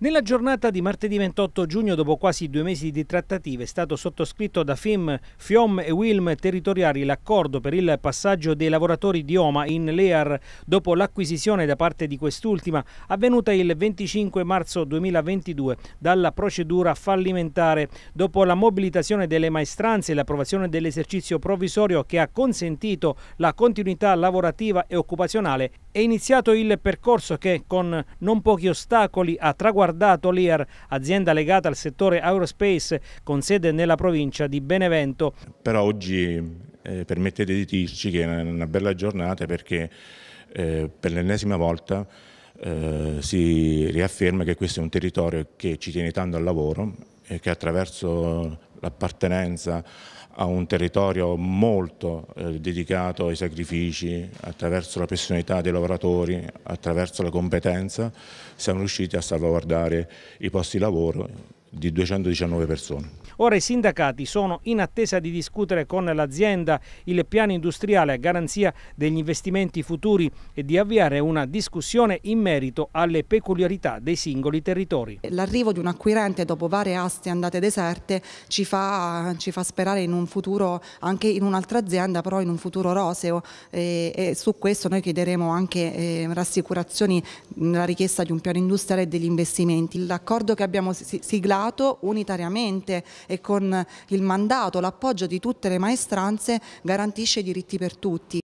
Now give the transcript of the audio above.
Nella giornata di martedì 28 giugno, dopo quasi due mesi di trattative, è stato sottoscritto da FIM, FIOM e WILM territoriali l'accordo per il passaggio dei lavoratori di Oma in LEAR dopo l'acquisizione da parte di quest'ultima avvenuta il 25 marzo 2022 dalla procedura fallimentare dopo la mobilitazione delle maestranze e l'approvazione dell'esercizio provvisorio che ha consentito la continuità lavorativa e occupazionale è iniziato il percorso che con non pochi ostacoli ha traguardato Guardato Lear, azienda legata al settore aerospace con sede nella provincia di Benevento. Però oggi eh, permettete di dirci che è una bella giornata perché eh, per l'ennesima volta eh, si riafferma che questo è un territorio che ci tiene tanto al lavoro e che attraverso l'appartenenza a un territorio molto eh, dedicato ai sacrifici, attraverso la personalità dei lavoratori, attraverso la competenza, siamo riusciti a salvaguardare i posti di lavoro di 219 persone. Ora i sindacati sono in attesa di discutere con l'azienda il piano industriale a garanzia degli investimenti futuri e di avviare una discussione in merito alle peculiarità dei singoli territori. L'arrivo di un acquirente dopo varie aste andate deserte ci fa, ci fa sperare in un futuro anche in un'altra azienda, però in un futuro roseo e, e su questo noi chiederemo anche eh, rassicurazioni nella richiesta di un piano industriale e degli investimenti. L'accordo che abbiamo siglato dato unitariamente e con il mandato, l'appoggio di tutte le maestranze garantisce i diritti per tutti.